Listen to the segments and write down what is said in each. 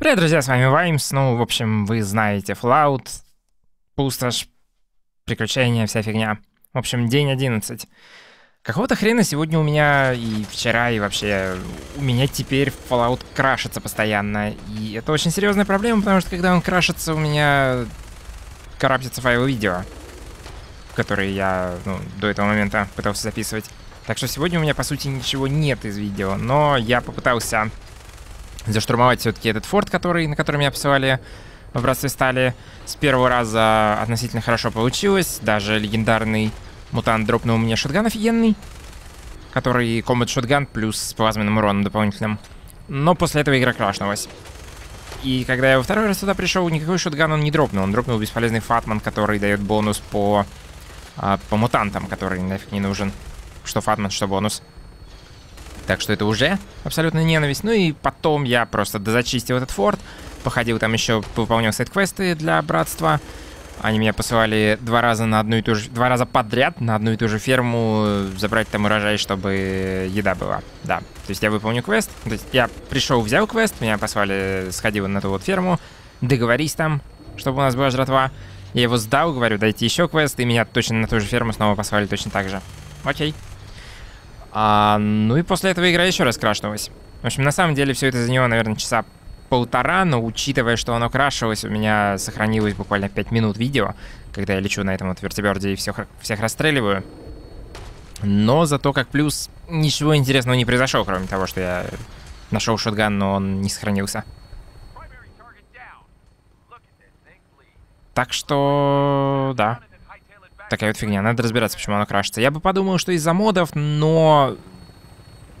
Привет, друзья, с вами Ваймс. Ну, в общем, вы знаете флаут, пустошь, приключения, вся фигня. В общем, день 11. Какого-то хрена сегодня у меня и вчера, и вообще у меня теперь Fallout крашится постоянно. И это очень серьезная проблема, потому что когда он крашится, у меня караптится файл видео, которые я ну, до этого момента пытался записывать. Так что сегодня у меня, по сути, ничего нет из видео, но я попытался заштурмовать все-таки этот форт, который, на котором меня посылали в братстве стали. С первого раза относительно хорошо получилось. Даже легендарный мутант дропнул мне шотган офигенный, который комбат шотган плюс с плазменным уроном дополнительным. Но после этого игра крашнулась. И когда я во второй раз туда пришел, никакой шотган он не дропнул. Он дропнул бесполезный фатман, который дает бонус по, а, по мутантам, который нафиг не нужен. Что фатман, что бонус. Так что это уже абсолютно ненависть. Ну и потом я просто дозачистил этот форт. Походил там еще, выполнил сайт-квесты для братства. Они меня посылали два раза на одну и ту же, два раза подряд на одну и ту же ферму э, забрать там урожай, чтобы еда была. Да. То есть я выполню квест. То есть я пришел, взял квест, меня послали, сходил на ту вот ферму, договорись там, чтобы у нас была жратва. Я его сдал, говорю, дайте еще квест, и меня точно на ту же ферму снова послали точно так же. Окей. А, ну и после этого игра еще раз крашнулась. В общем, на самом деле все это заняло, наверное, часа полтора, но учитывая, что оно крашилось, у меня сохранилось буквально 5 минут видео, когда я лечу на этом вот вертеберде и всех, всех расстреливаю. Но зато как плюс ничего интересного не произошло, кроме того, что я нашел шотган, но он не сохранился. Так что... да такая вот фигня. Надо разбираться, почему она крашится. Я бы подумал, что из-за модов, но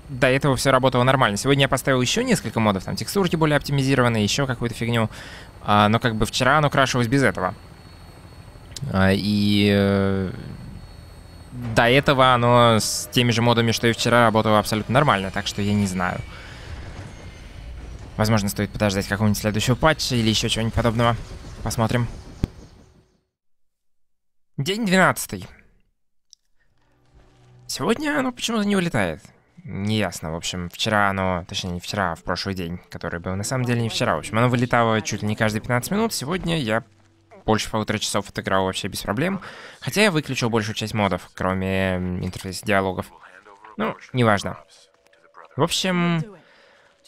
до этого все работало нормально. Сегодня я поставил еще несколько модов, там текстурки более оптимизированные, еще какую-то фигню. А, но как бы вчера оно крашилось без этого. А, и э, до этого оно с теми же модами, что и вчера, работало абсолютно нормально, так что я не знаю. Возможно, стоит подождать какого-нибудь следующего патча или еще чего-нибудь подобного. Посмотрим. День 12. Сегодня оно почему-то не улетает. Неясно, в общем, вчера оно, точнее не вчера, а в прошлый день, который был на самом деле не вчера. В общем, оно вылетало чуть ли не каждые 15 минут. Сегодня я больше полутора часов отыграл вообще без проблем. Хотя я выключил большую часть модов, кроме интерфейса диалогов. Ну, неважно. В общем,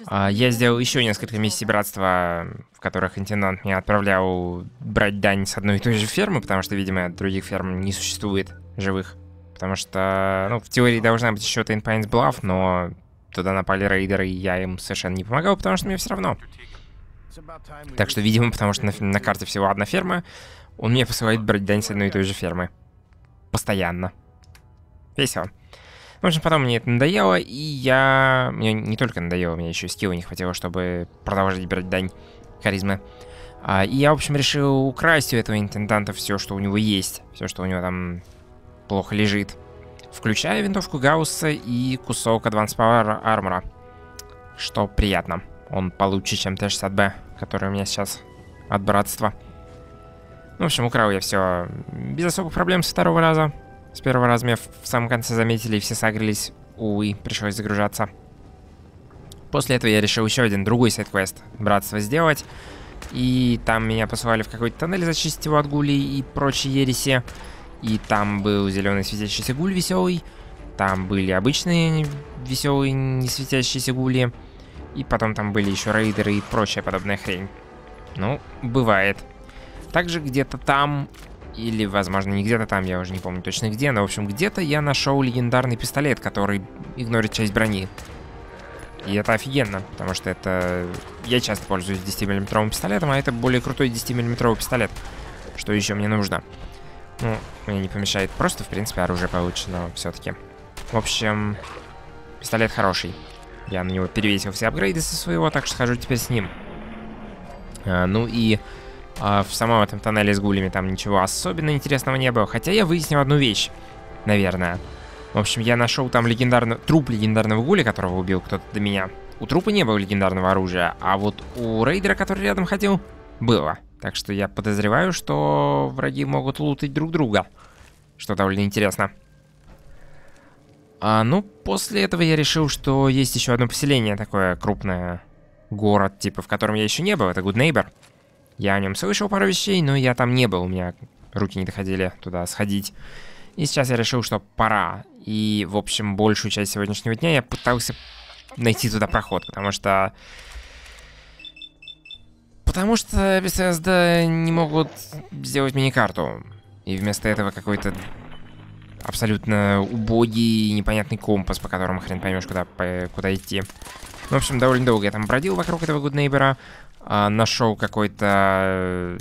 а, я сделал еще несколько миссий братства которых интендант меня отправлял брать дань с одной и той же фермы, потому что, видимо, других ферм не существует живых. Потому что, ну, в теории должна быть еще Тейнпайнс Блав, но туда напали рейдеры, и я им совершенно не помогал, потому что мне все равно. Так что, видимо, потому что на, на карте всего одна ферма, он мне посылает брать дань с одной и той же фермы. Постоянно. Весело. В общем, потом мне это надоело, и я... Мне не только надоело, мне еще и скилла не хватило, чтобы продолжать брать дань харизма. А, и я, в общем, решил украсть у этого интенданта все, что у него есть, все, что у него там плохо лежит. Включая винтовку Гаусса и кусок Advanced Power Armor, что приятно. Он получше, чем Т-60Б, который у меня сейчас от братства. Ну, в общем, украл я все без особых проблем со второго раза. С первого раза меня в самом конце заметили, и все согрелись. Увы, пришлось загружаться. После этого я решил еще один другой сайт-квест «Братство» сделать. И там меня посылали в какой-то тоннель зачистить его от гулей и прочей ереси. И там был зеленый светящийся гуль веселый. Там были обычные веселые не светящиеся гули. И потом там были еще рейдеры и прочая подобная хрень. Ну, бывает. Также где-то там, или, возможно, не где-то там, я уже не помню точно где, но, в общем, где-то я нашел легендарный пистолет, который игнорит часть брони. И это офигенно, потому что это... Я часто пользуюсь 10-миллиметровым пистолетом, а это более крутой 10-миллиметровый пистолет. Что еще мне нужно? Ну, мне не помешает просто, в принципе, оружие получено все-таки. В общем, пистолет хороший. Я на него перевесил все апгрейды со своего, так что хожу теперь с ним. А, ну и а, в самом этом тоннеле с гулями там ничего особенно интересного не было. Хотя я выяснил одну вещь, наверное. В общем, я нашел там легендарный труп легендарного гуля, которого убил кто-то до меня. У трупа не было легендарного оружия, а вот у рейдера, который рядом ходил, было. Так что я подозреваю, что враги могут лутать друг друга. Что довольно интересно. А, ну, после этого я решил, что есть еще одно поселение, такое крупное, город, типа, в котором я еще не был, это Good Neighbor. Я о нем слышал пару вещей, но я там не был, у меня руки не доходили туда сходить. И сейчас я решил, что пора. И, в общем, большую часть сегодняшнего дня я пытался найти туда проход, потому что... Потому что Bethesda не могут сделать мини-карту. И вместо этого какой-то абсолютно убогий и непонятный компас, по которому хрен поймешь, куда, по, куда идти. в общем, довольно долго я там бродил вокруг этого гуднейбера. А, нашел какой-то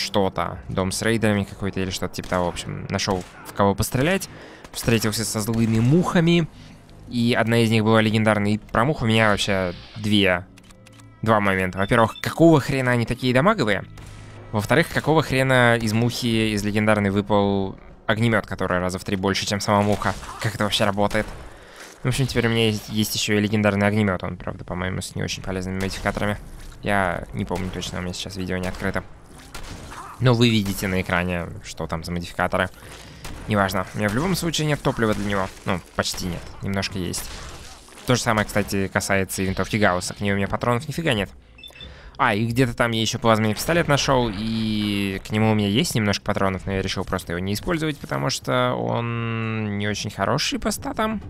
что-то. Дом с рейдерами какой-то или что-то типа того. В общем, нашел в кого пострелять. Встретился со злыми мухами. И одна из них была легендарной. И про мух у меня вообще две. Два момента. Во-первых, какого хрена они такие дамаговые? Во-вторых, какого хрена из мухи, из легендарной выпал огнемет, который раза в три больше, чем сама муха? Как это вообще работает? В общем, теперь у меня есть, есть еще и легендарный огнемет. Он, правда, по-моему, с не очень полезными модификаторами. Я не помню точно, у меня сейчас видео не открыто. Но вы видите на экране, что там за модификаторы. Неважно. У меня в любом случае нет топлива для него. Ну, почти нет. Немножко есть. То же самое, кстати, касается и винтовки Гаусса. К ней у меня патронов нифига нет. А, и где-то там я еще плазменный пистолет нашел, и к нему у меня есть немножко патронов, но я решил просто его не использовать, потому что он не очень хороший по статам.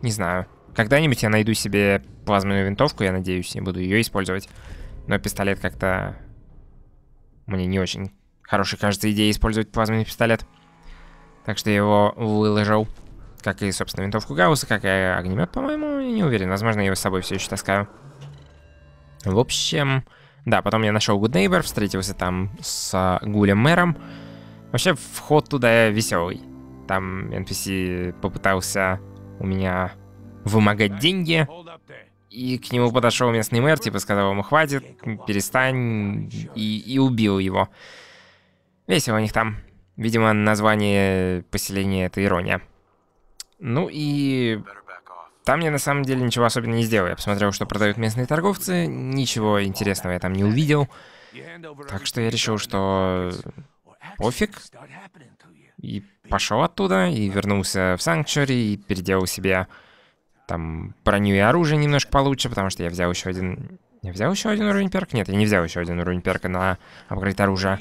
Не знаю. Когда-нибудь я найду себе плазменную винтовку, я надеюсь, и буду ее использовать. Но пистолет как-то мне не очень Хорошая, кажется, идея использовать плазменный пистолет. Так что я его выложил. Как и, собственно, винтовку Гаусса, как и огнемет, по-моему, не уверен. Возможно, я его с собой все еще таскаю. В общем, да, потом я нашел Good Neighbor, встретился там с а, Гулем Мэром. Вообще, вход туда веселый. Там NPC попытался у меня вымогать деньги. И к нему подошел местный мэр, типа сказал ему «хватит, перестань», и, и убил его. Весело у них там. Видимо, название поселения — это ирония. Ну и... Там я на самом деле ничего особенного не сделал. Я посмотрел, что продают местные торговцы, ничего интересного я там не увидел. Так что я решил, что пофиг. И пошел оттуда, и вернулся в Санкчури, и переделал себе там броню и оружие немножко получше, потому что я взял еще один... Я взял еще один уровень перка? Нет, я не взял еще один уровень перка на апгрейд оружия.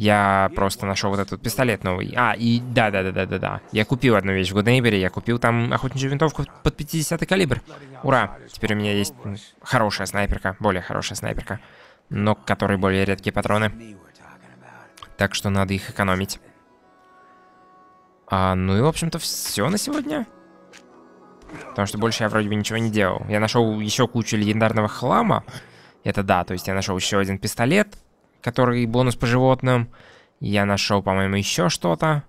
Я просто нашел вот этот пистолет новый. А, и да-да-да-да-да-да. Я купил одну вещь в Гуднейбере, я купил там охотничью винтовку под 50 калибр. Ура! Теперь у меня есть хорошая снайперка, более хорошая снайперка, но к которой более редкие патроны. Так что надо их экономить. А, ну и, в общем-то, все на сегодня. Потому что больше я вроде бы ничего не делал. Я нашел еще кучу легендарного хлама. Это да, то есть я нашел еще один пистолет, который бонус по животным. Я нашел, по-моему, еще что-то.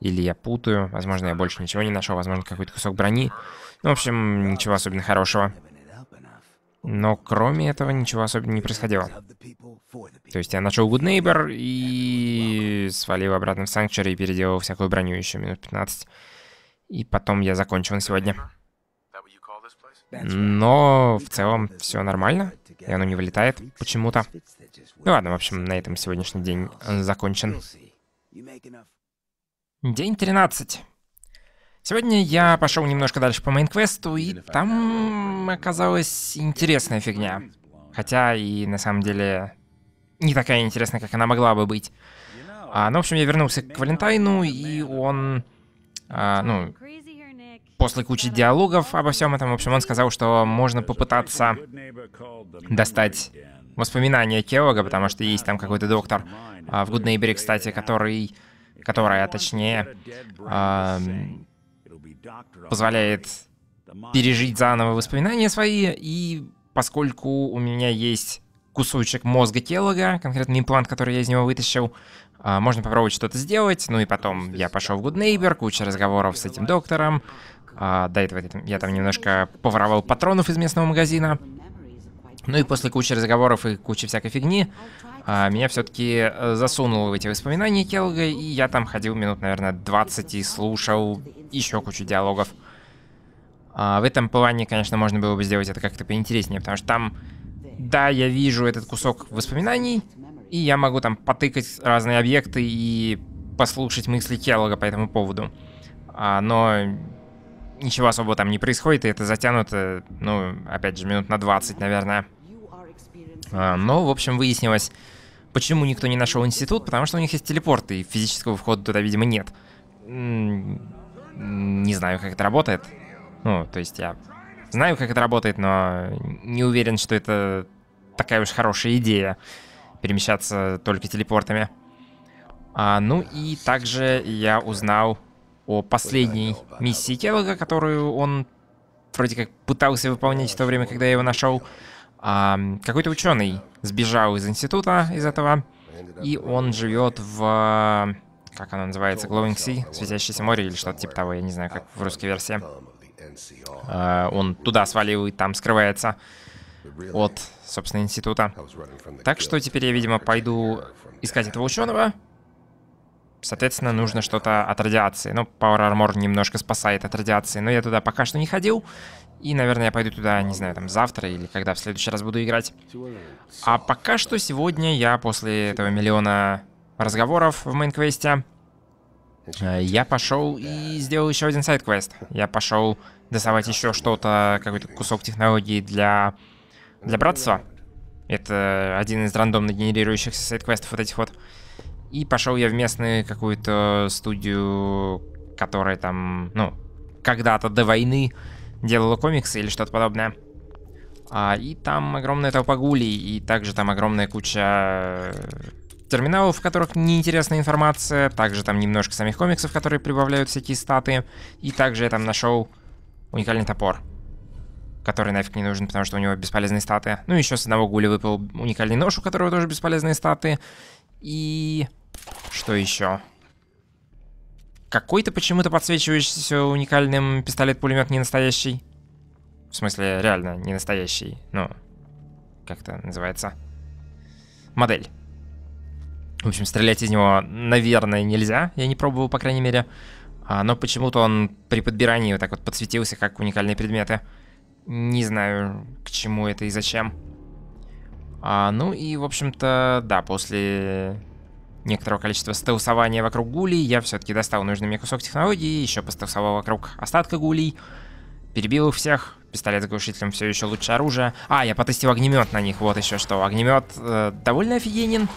Или я путаю. Возможно, я больше ничего не нашел. Возможно, какой-то кусок брони. Ну, в общем, ничего особенно хорошего. Но кроме этого ничего особенно не происходило. То есть я нашел Good Neighbor и свалил обратно в Sanctuary и переделал всякую броню еще минут 15. И потом я закончил на сегодня. Но в целом все нормально, и оно не вылетает почему-то. Ну ладно, в общем, на этом сегодняшний день э, закончен. День 13. Сегодня я пошел немножко дальше по мейнквесту, и там оказалась интересная фигня. Хотя и на самом деле не такая интересная, как она могла бы быть. А, ну, в общем, я вернулся к Валентайну, и он... А, ну, после кучи диалогов обо всем этом, в общем, он сказал, что можно попытаться достать воспоминания Келлога, потому что есть там какой-то доктор а, в Гуднейбере, кстати, который, которая, точнее, а, позволяет пережить заново воспоминания свои, и поскольку у меня есть кусочек мозга Келлога, конкретно имплант, который я из него вытащил, а, можно попробовать что-то сделать, ну и потом я пошел в Good куча разговоров с этим доктором, до этого я там немножко поворовал патронов из местного магазина, ну и после кучи разговоров и кучи всякой фигни, а, меня все-таки э, засунуло в эти воспоминания Келга, и я там ходил минут, наверное, 20 и слушал еще кучу диалогов. А, в этом плане, конечно, можно было бы сделать это как-то поинтереснее, потому что там, да, я вижу этот кусок воспоминаний, и я могу там потыкать разные объекты и послушать мысли Келлога по этому поводу. А, но ничего особо там не происходит, и это затянуто, ну, опять же, минут на 20, наверное. А, но, в общем, выяснилось, почему никто не нашел институт, потому что у них есть телепорт, и физического входа туда, видимо, нет. Не знаю, как это работает. Ну, то есть я знаю, как это работает, но не уверен, что это такая уж хорошая идея перемещаться только телепортами. А, ну и также я узнал о последней миссии Келлога, которую он вроде как пытался выполнять в то время, когда я его нашел а, какой-то ученый сбежал из института из этого, и он живет в, как она называется, Glowing Sea, Светящееся море или что-то типа того, я не знаю, как в русской версии. А, он туда свалил и там скрывается от, собственно, института. Так что теперь я, видимо, пойду искать этого ученого. Соответственно, нужно что-то от радиации. Ну, Power Armor немножко спасает от радиации, но я туда пока что не ходил. И, наверное, я пойду туда, не знаю, там завтра или когда в следующий раз буду играть. А пока что сегодня я после этого миллиона разговоров в мейнквесте, э, я пошел и сделал еще один сайт-квест. Я пошел доставать еще что-то, какой-то кусок технологии для, для братства. Это один из рандомно генерирующихся сайт-квестов вот этих вот. И пошел я в местную какую-то студию, которая там, ну, когда-то до войны делала комиксы или что-то подобное. А, и там огромная толпа гулей, и также там огромная куча э, терминалов, в которых неинтересная информация, также там немножко самих комиксов, которые прибавляют всякие статы, и также я там нашел уникальный топор, который нафиг не нужен, потому что у него бесполезные статы. Ну, еще с одного гуля выпал уникальный нож, у которого тоже бесполезные статы. И... что еще? Какой-то почему-то подсвечивающийся уникальным пистолет-пулемет не настоящий. В смысле, реально не настоящий. Ну, как это называется? Модель. В общем, стрелять из него, наверное, нельзя. Я не пробовал, по крайней мере. А, но почему-то он при подбирании вот так вот подсветился, как уникальные предметы. Не знаю, к чему это и зачем. А, ну и, в общем-то, да, после некоторого количества стелсования вокруг гулей, я все-таки достал нужный мне кусок технологии, еще постелсовал вокруг остатка гулей, перебил их всех, пистолет с глушителем все еще лучше оружие. А, я потестил огнемет на них, вот еще что. Огнемет э, довольно офигенен.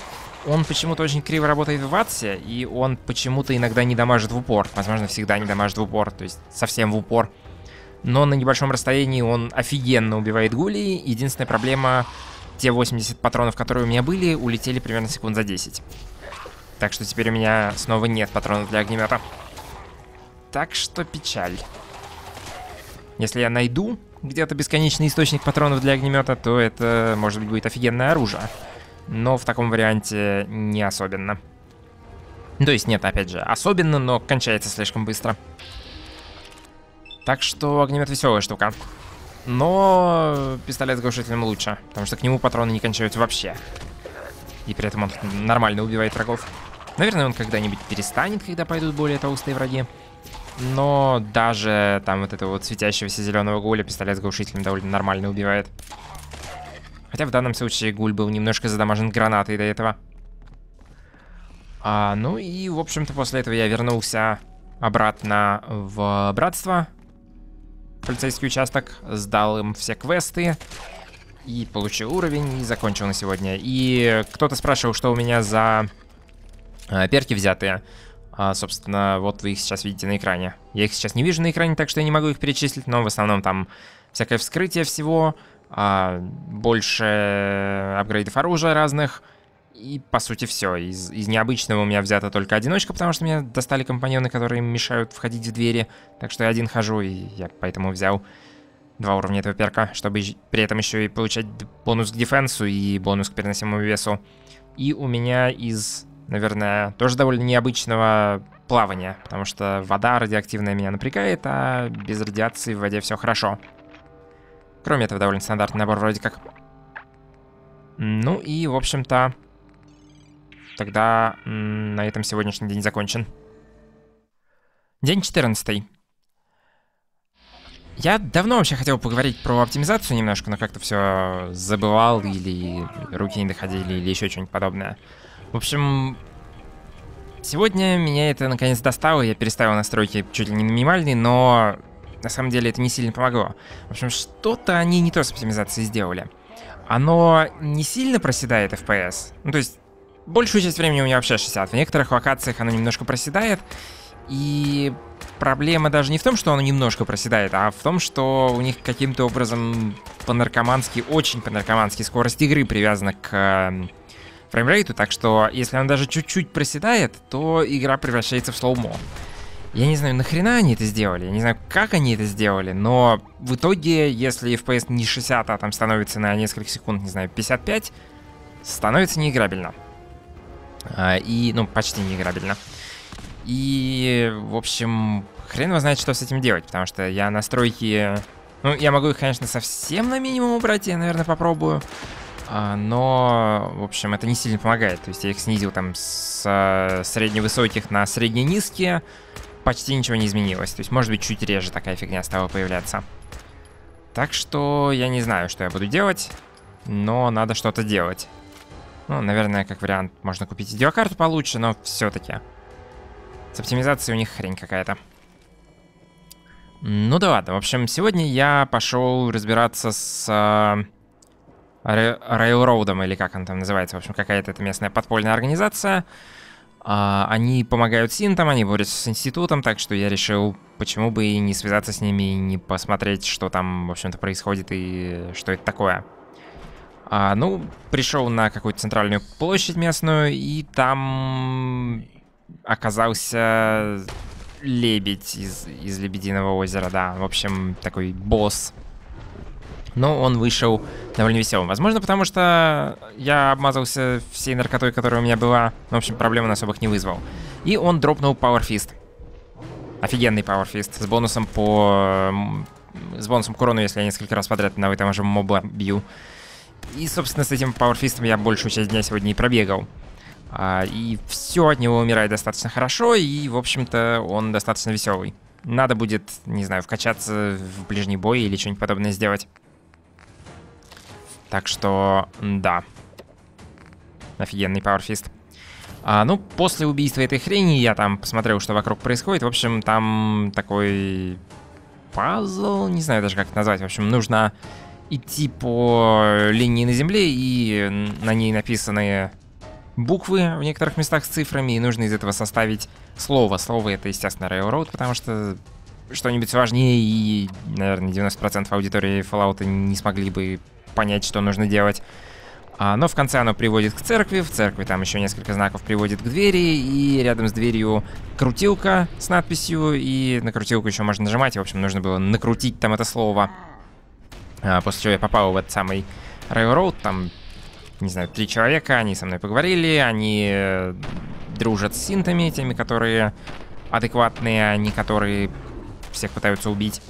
Он почему-то очень криво работает в ватсе, и он почему-то иногда не дамажит в упор. Возможно, всегда не дамажит в упор, то есть совсем в упор. Но на небольшом расстоянии он офигенно убивает гулей. Единственная проблема, те 80 патронов, которые у меня были, улетели примерно секунд за 10. Так что теперь у меня снова нет патронов для огнемета. Так что печаль. Если я найду где-то бесконечный источник патронов для огнемета, то это, может быть, будет офигенное оружие. Но в таком варианте не особенно. То есть нет, опять же, особенно, но кончается слишком быстро. Так что огнемет веселая штука. Но пистолет с глушителем лучше, потому что к нему патроны не кончаются вообще. И при этом он нормально убивает врагов. Наверное, он когда-нибудь перестанет, когда пойдут более толстые враги. Но даже там вот этого вот светящегося зеленого гуля пистолет с глушителем довольно нормально убивает. Хотя в данном случае гуль был немножко задамажен гранатой до этого. А, ну и, в общем-то, после этого я вернулся обратно в братство. Полицейский участок, сдал им все квесты и получил уровень, и закончил на сегодня. И кто-то спрашивал, что у меня за а, перки взятые. А, собственно, вот вы их сейчас видите на экране. Я их сейчас не вижу на экране, так что я не могу их перечислить, но в основном там всякое вскрытие всего, а, больше апгрейдов оружия разных, и по сути все. Из, из необычного у меня взята только одиночка, потому что меня достали компаньоны, которые мешают входить в двери, так что я один хожу, и я поэтому взял два уровня этого перка, чтобы при этом еще и получать бонус к дефенсу и бонус к переносимому весу. И у меня из, наверное, тоже довольно необычного плавания, потому что вода радиоактивная меня напрягает, а без радиации в воде все хорошо. Кроме этого, довольно стандартный набор вроде как. Ну и, в общем-то, тогда на этом сегодняшний день закончен. День 14. Я давно вообще хотел поговорить про оптимизацию немножко, но как-то все забывал или руки не доходили, или еще что-нибудь подобное. В общем, сегодня меня это наконец достало, я переставил настройки чуть ли не на минимальные, но на самом деле это не сильно помогло. В общем, что-то они не то с оптимизацией сделали. Оно не сильно проседает FPS, ну то есть большую часть времени у меня вообще 60, в некоторых локациях оно немножко проседает, и проблема даже не в том, что оно немножко проседает, а в том, что у них каким-то образом по-наркомански, очень по-наркомански скорость игры привязана к эм, фреймрейту, так что если она даже чуть-чуть проседает, то игра превращается в слоумо. Я не знаю, нахрена они это сделали, я не знаю, как они это сделали, но в итоге, если FPS не 60, а там становится на несколько секунд, не знаю, 55, становится неиграбельно. А, и, ну, почти неиграбельно. играбельно. И, в общем, хрен его знает, что с этим делать, потому что я настройки... Ну, я могу их, конечно, совсем на минимум убрать, я, наверное, попробую. А, но, в общем, это не сильно помогает. То есть я их снизил там с средневысоких на средненизкие, Почти ничего не изменилось. То есть, может быть, чуть реже такая фигня стала появляться. Так что я не знаю, что я буду делать, но надо что-то делать. Ну, наверное, как вариант, можно купить видеокарту получше, но все-таки. С оптимизацией у них хрень какая-то. Ну да ладно, в общем, сегодня я пошел разбираться с э, а, Railroad, или как он там называется, в общем, какая-то это местная подпольная организация. Э, они помогают синтам, они борются с институтом, так что я решил, почему бы и не связаться с ними, и не посмотреть, что там, в общем-то, происходит и что это такое. А, ну, пришел на какую-то центральную площадь местную, и там оказался лебедь из, из Лебединого озера, да. В общем, такой босс. Но он вышел довольно веселым. Возможно, потому что я обмазался всей наркотой, которая у меня была. В общем, проблем он особых не вызвал. И он дропнул Power Fist. Офигенный Power Fist. С бонусом по... С бонусом к урону, если я несколько раз подряд на и того же моба бью. И, собственно, с этим Power Fist я большую часть дня сегодня и пробегал. А, и все от него умирает достаточно хорошо, и, в общем-то, он достаточно веселый. Надо будет, не знаю, вкачаться в ближний бой или что-нибудь подобное сделать. Так что, да. Офигенный пауэрфист. А, ну, после убийства этой хрени я там посмотрел, что вокруг происходит. В общем, там такой пазл, не знаю даже как это назвать. В общем, нужно идти по линии на земле, и на ней написанные буквы в некоторых местах с цифрами, и нужно из этого составить слово. Слово это, естественно, Railroad, потому что что-нибудь важнее, и, наверное, 90% аудитории Fallout не смогли бы понять, что нужно делать. А, но в конце оно приводит к церкви, в церкви там еще несколько знаков приводит к двери, и рядом с дверью крутилка с надписью, и на крутилку еще можно нажимать, и, в общем, нужно было накрутить там это слово. А, после чего я попал в этот самый Railroad, там не знаю, три человека, они со мной поговорили, они э, дружат с синтами, теми, которые адекватные, а не которые всех пытаются убить.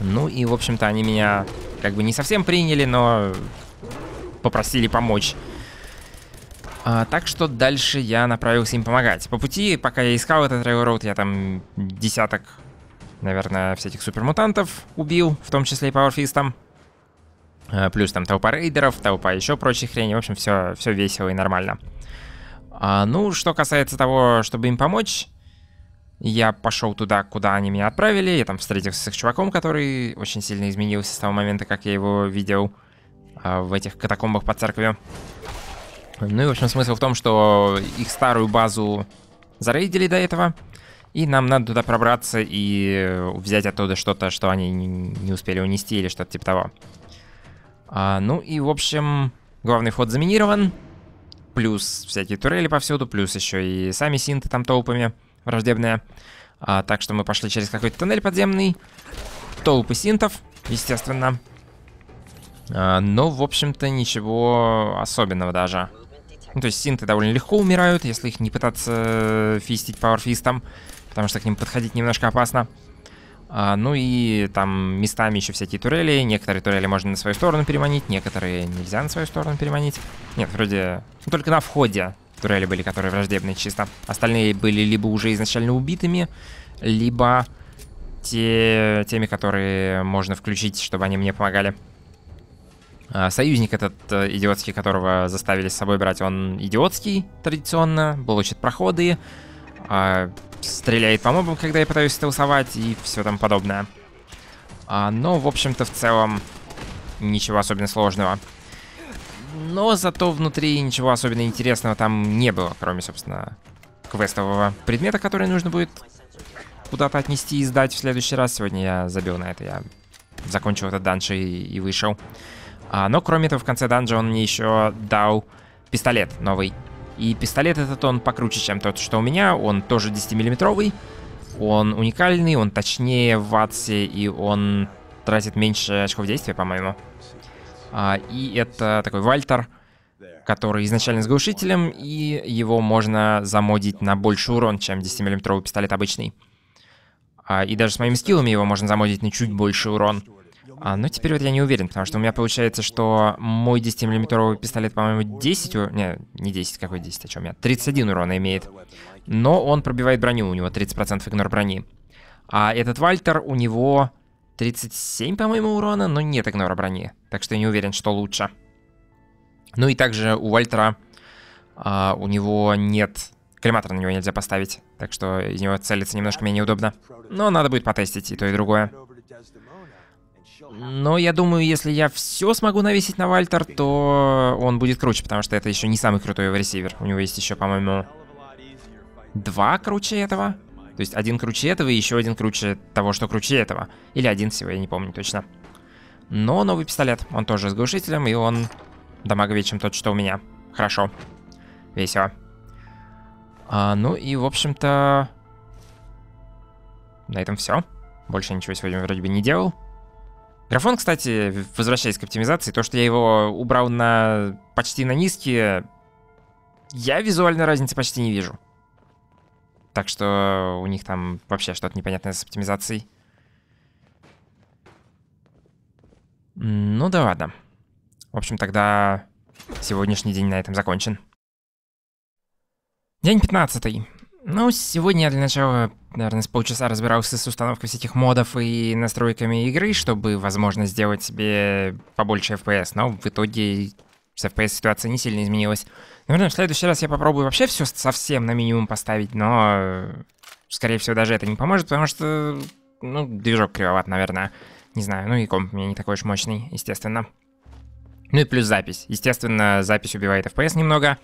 Ну и, в общем-то, они меня как бы не совсем приняли, но попросили помочь. А, так что дальше я направился им помогать. По пути, пока я искал этот Railroad, я там десяток, наверное, всяких супермутантов убил, в том числе и пауэрфистом. Э, плюс там толпа рейдеров, толпа еще прочей хрени. В общем, все, все весело и нормально. А, ну, что касается того, чтобы им помочь, я пошел туда, куда они меня отправили. Я там встретился с их чуваком, который очень сильно изменился с того момента, как я его видел а, в этих катакомбах под церковью. Ну и, в общем, смысл в том, что их старую базу зарейдили до этого. И нам надо туда пробраться и э, взять оттуда что-то, что они не успели унести или что-то типа того. А, ну и, в общем, главный вход заминирован. Плюс всякие турели повсюду, плюс еще и сами синты там толпами враждебные. А, так что мы пошли через какой-то тоннель подземный. Толпы синтов, естественно. А, но, в общем-то, ничего особенного даже. Ну, то есть синты довольно легко умирают, если их не пытаться э, фистить пауэрфистом, потому что к ним подходить немножко опасно. А, ну и там местами еще всякие турели. Некоторые турели можно на свою сторону переманить, некоторые нельзя на свою сторону переманить. Нет, вроде... только на входе турели были, которые враждебные чисто. Остальные были либо уже изначально убитыми, либо те, теми, которые можно включить, чтобы они мне помогали. А, союзник этот э, идиотский, которого заставили с собой брать, он идиотский традиционно, получит проходы, а, стреляет по мобам, когда я пытаюсь стелсовать и все там подобное. А, но, ну, в общем-то, в целом ничего особенно сложного. Но зато внутри ничего особенно интересного там не было, кроме, собственно, квестового предмета, который нужно будет куда-то отнести и сдать в следующий раз. Сегодня я забил на это, я закончил этот данж и, и вышел. А, но, кроме этого в конце данжа он мне еще дал пистолет новый. И пистолет этот он покруче, чем тот, что у меня. Он тоже 10-миллиметровый. Он уникальный, он точнее в ватсе, и он тратит меньше очков действия, по-моему. А, и это такой Вальтер, который изначально с глушителем, и его можно замодить на больше урон, чем 10-миллиметровый пистолет обычный. А, и даже с моими скиллами его можно замодить на чуть больше урон. А, ну, теперь вот я не уверен, потому что у меня получается, что мой 10-миллиметровый пистолет, по-моему, 10 урона... Не, не 10, какой 10, о чем я? 31 урона имеет. Но он пробивает броню, у него 30% игнор брони. А этот Вальтер, у него 37, по-моему, урона, но нет игнора брони. Так что я не уверен, что лучше. Ну и также у Вальтера, а, у него нет... Коллиматор на него нельзя поставить, так что из него целиться немножко менее удобно. Но надо будет потестить и то, и другое. Но ну, ну, я думаю, если я все смогу навесить на Вальтер, то он будет круче, потому что это еще не самый крутой его ресивер. У него есть еще, по-моему, два круче этого. То есть один круче этого и еще один круче того, что круче этого. Или один всего, я не помню точно. Но новый пистолет. Он тоже с глушителем, и он дамаговее, чем тот, что у меня. Хорошо. Весело. А, ну и, в общем-то... На этом все. Больше ничего сегодня вроде бы не делал. Графон, кстати, возвращаясь к оптимизации, то, что я его убрал на почти на низкие, я визуальной разницы почти не вижу. Так что у них там вообще что-то непонятное с оптимизацией. Ну да ладно. В общем, тогда сегодняшний день на этом закончен. День 15. Ну, сегодня я для начала наверное, с полчаса разбирался с установкой всех этих модов и настройками игры, чтобы, возможно, сделать себе побольше FPS, но в итоге с FPS ситуация не сильно изменилась. Наверное, в следующий раз я попробую вообще все совсем на минимум поставить, но, скорее всего, даже это не поможет, потому что, ну, движок кривоват, наверное. Не знаю, ну и комп у меня не такой уж мощный, естественно. Ну и плюс запись. Естественно, запись убивает FPS немного,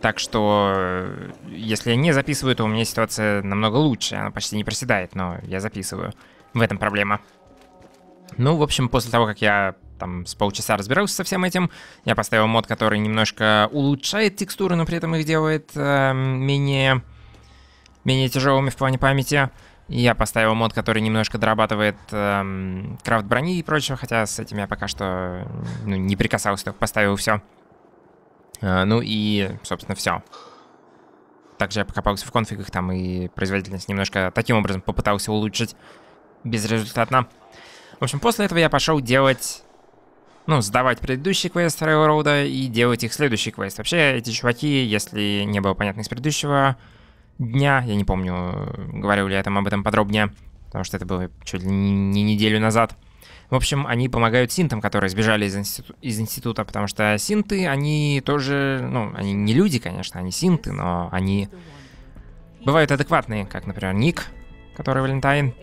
так что, э, если я не записываю, то у меня ситуация намного лучше. Она почти не проседает, но я записываю. В этом проблема. Ну, в общем, после того, как я там с полчаса разбирался со всем этим, я поставил мод, который немножко улучшает текстуры, но при этом их делает э, менее, менее тяжелыми в плане памяти. Я поставил мод, который немножко дорабатывает эм, крафт брони и прочего, хотя с этим я пока что ну, не прикасался, только поставил все. А, ну и, собственно, все. Также я покопался в конфигах там и производительность немножко таким образом попытался улучшить безрезультатно. В общем, после этого я пошел делать... Ну, сдавать предыдущий квест Railroad и делать их следующий квест. Вообще, эти чуваки, если не было понятно из предыдущего дня, я не помню, говорил ли я там об этом подробнее, потому что это было чуть ли не неделю назад — в общем, они помогают синтам, которые сбежали из, институ- из института, потому что синты, они тоже, ну, они не люди, конечно, они синты, но они бывают адекватные, как, например, Ник, который Валентайн,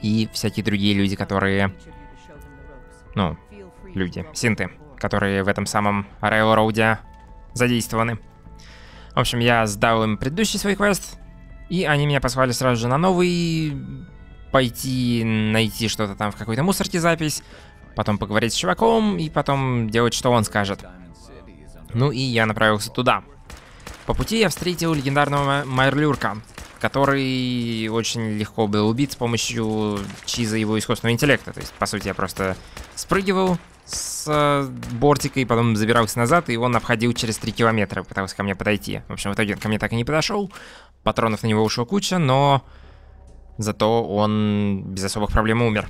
и всякие другие люди, которые, ну, люди, синты, которые в этом самом Railroad задействованы. В общем, я сдал им предыдущий свой квест, и они меня послали сразу же на новый, пойти найти что-то там в какой-то мусорке запись, потом поговорить с чуваком и потом делать, что он скажет. Ну и я направился туда. По пути я встретил легендарного Майрлюрка, который очень легко был убит с помощью чиза его искусственного интеллекта. То есть, по сути, я просто спрыгивал с э, бортика и потом забирался назад, и он обходил через 3 километра, пытался ко мне подойти. В общем, в итоге он ко мне так и не подошел, патронов на него ушло куча, но Зато он без особых проблем умер.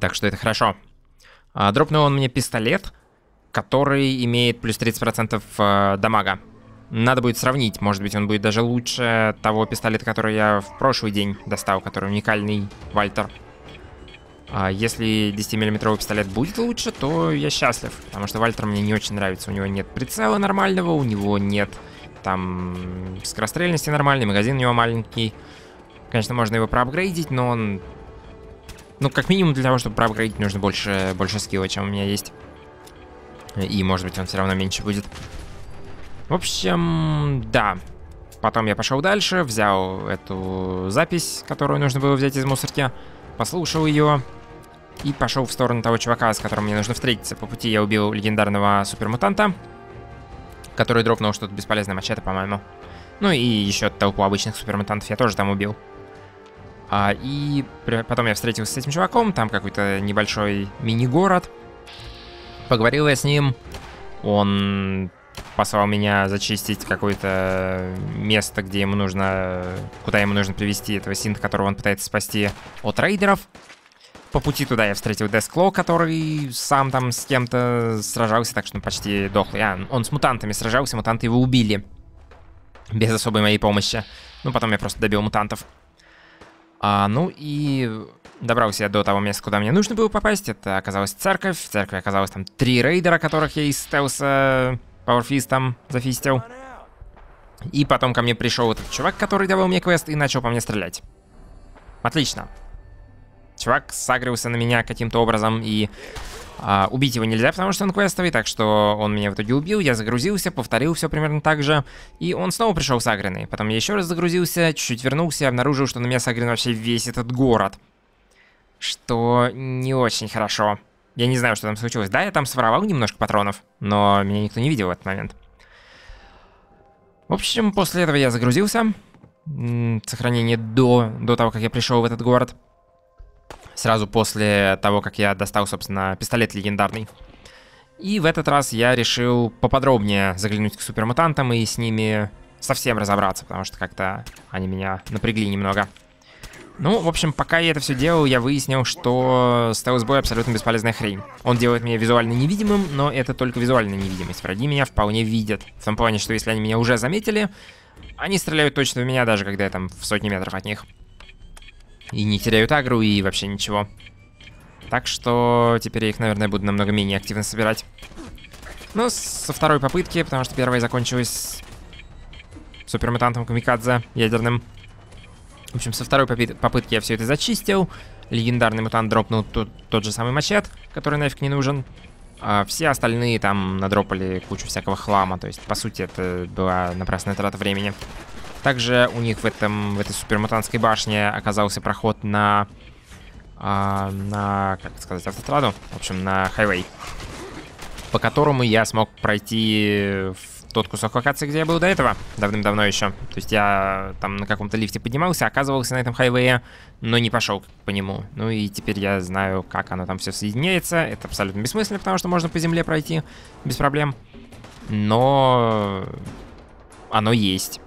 Так что это хорошо. А, дропнул он мне пистолет, который имеет плюс 30% э, а, дамага. Надо будет сравнить, может быть он будет даже лучше того пистолета, который я в прошлый день достал, который уникальный Вальтер. А если 10-миллиметровый пистолет будет лучше, то я счастлив, потому что Вальтер мне не очень нравится. У него нет прицела нормального, у него нет там скорострельности нормальной, магазин у него маленький. Конечно, можно его проапгрейдить, но он... Ну, как минимум, для того, чтобы проапгрейдить, нужно больше, больше скилла, чем у меня есть. И, может быть, он все равно меньше будет. В общем, да. Потом я пошел дальше, взял эту запись, которую нужно было взять из мусорки, послушал ее и пошел в сторону того чувака, с которым мне нужно встретиться. По пути я убил легендарного супермутанта, который дропнул что-то бесполезное мачете, по-моему. Ну и еще толпу обычных супермутантов я тоже там убил. А, и потом я встретился с этим чуваком, там какой-то небольшой мини-город. Поговорил я с ним, он послал меня зачистить какое-то место, где ему нужно, куда ему нужно привести этого синта, которого он пытается спасти от рейдеров. По пути туда я встретил Десклоу, который сам там с кем-то сражался, так что он почти дохлый. А, он с мутантами сражался, мутанты его убили. Без особой моей помощи. Ну, потом я просто добил мутантов. А, ну и добрался я до того места, куда мне нужно было попасть. Это оказалась церковь. В церкви оказалось там три рейдера, которых я из стелса пауэрфистом э, зафистил. И потом ко мне пришел этот чувак, который давал мне квест и начал по мне стрелять. Отлично. Чувак сагрился на меня каким-то образом и а, убить его нельзя, потому что он квестовый, так что он меня в итоге убил, я загрузился, повторил все примерно так же, и он снова пришел сагренный. Потом я еще раз загрузился, чуть-чуть вернулся и обнаружил, что на меня сагрен вообще весь этот город. Что не очень хорошо. Я не знаю, что там случилось. Да, я там своровал немножко патронов, но меня никто не видел в этот момент. В общем, после этого я загрузился. Сохранение до, до того, как я пришел в этот город сразу после того, как я достал, собственно, пистолет легендарный. И в этот раз я решил поподробнее заглянуть к супермутантам и с ними совсем разобраться, потому что как-то они меня напрягли немного. Ну, в общем, пока я это все делал, я выяснил, что стелс-бой абсолютно бесполезная хрень. Он делает меня визуально невидимым, но это только визуальная невидимость. Враги меня вполне видят. В том плане, что если они меня уже заметили, они стреляют точно в меня, даже когда я там в сотни метров от них. И не теряют агру, и вообще ничего. Так что теперь я их, наверное, буду намного менее активно собирать. Ну, со второй попытки, потому что первая закончилась супермутантом Камикадзе ядерным. В общем, со второй попытки я все это зачистил. Легендарный мутант дропнул тот, тот же самый мачет, который нафиг не нужен. А все остальные там надропали кучу всякого хлама. То есть, по сути, это была напрасная трата времени. Также у них в, этом, в этой супермутантской башне оказался проход на... Э, на, как сказать, автостраду. В общем, на хайвей. По которому я смог пройти в тот кусок локации, где я был до этого. Давным-давно еще. То есть я там на каком-то лифте поднимался, оказывался на этом хайвее, но не пошел по нему. Ну и теперь я знаю, как оно там все соединяется. Это абсолютно бессмысленно, потому что можно по земле пройти без проблем. Но оно есть.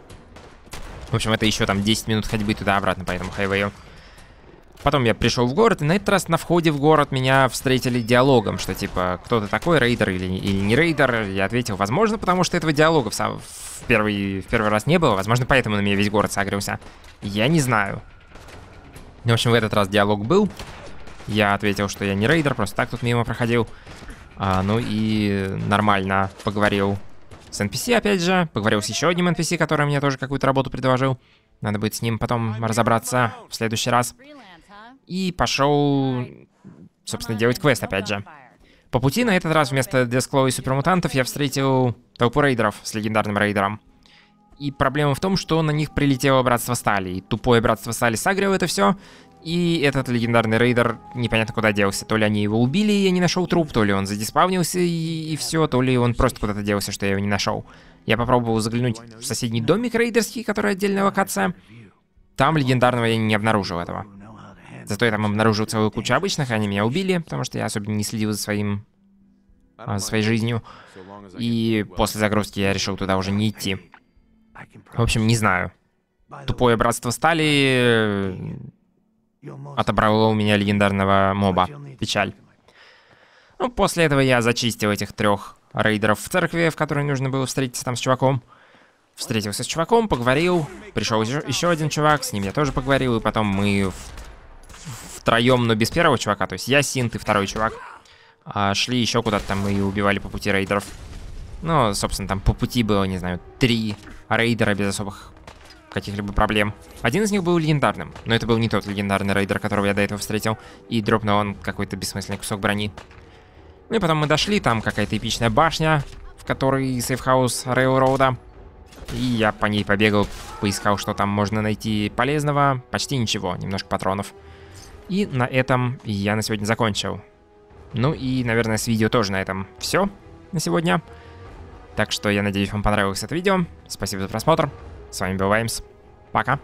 В общем, это еще там 10 минут ходьбы туда-обратно по этому хайвею. Потом я пришел в город, и на этот раз на входе в город меня встретили диалогом, что типа, кто ты такой, рейдер или, или не рейдер? Я ответил, возможно, потому что этого диалога в, в, первый, в первый раз не было, возможно, поэтому на меня весь город согрелся. Я не знаю. Ну, в общем, в этот раз диалог был. Я ответил, что я не рейдер, просто так тут мимо проходил. А, ну и нормально поговорил с NPC, опять же. Поговорил с еще одним NPC, который мне тоже какую-то работу предложил. Надо будет с ним потом разобраться в следующий раз. И пошел, собственно, делать квест, опять же. По пути на этот раз вместо Десклоу и Супермутантов я встретил толпу рейдеров с легендарным рейдером. И проблема в том, что на них прилетело Братство Стали. И тупое Братство Стали сагрило это все, и этот легендарный рейдер непонятно куда делся. То ли они его убили, и я не нашел труп, то ли он задиспавнился и, и все, то ли он просто куда-то делся, что я его не нашел. Я попробовал заглянуть в соседний домик рейдерский, который отдельная локация. Там легендарного я не обнаружил этого. Зато я там обнаружил целую кучу обычных, они меня убили, потому что я особенно не следил за своим... А, за своей жизнью. И после загрузки я решил туда уже не идти. В общем, не знаю. Тупое братство стали э, отобрало у меня легендарного моба. Печаль. Ну, после этого я зачистил этих трех рейдеров в церкви, в которой нужно было встретиться там с чуваком. Встретился с чуваком, поговорил, пришел еще один чувак, с ним я тоже поговорил, и потом мы в... втроем, но без первого чувака, то есть я, Синт и второй чувак, а, шли еще куда-то там и убивали по пути рейдеров. Ну, собственно, там по пути было, не знаю, три рейдера без особых каких-либо проблем. Один из них был легендарным, но это был не тот легендарный рейдер, которого я до этого встретил, и дропнул он какой-то бессмысленный кусок брони. Ну и потом мы дошли, там какая-то эпичная башня, в которой сейфхаус Рейлроуда. И я по ней побегал, поискал, что там можно найти полезного. Почти ничего, немножко патронов. И на этом я на сегодня закончил. Ну и, наверное, с видео тоже на этом все на сегодня. Так что я надеюсь, вам понравилось это видео. Спасибо за просмотр. С вами был Ваймс. Пока.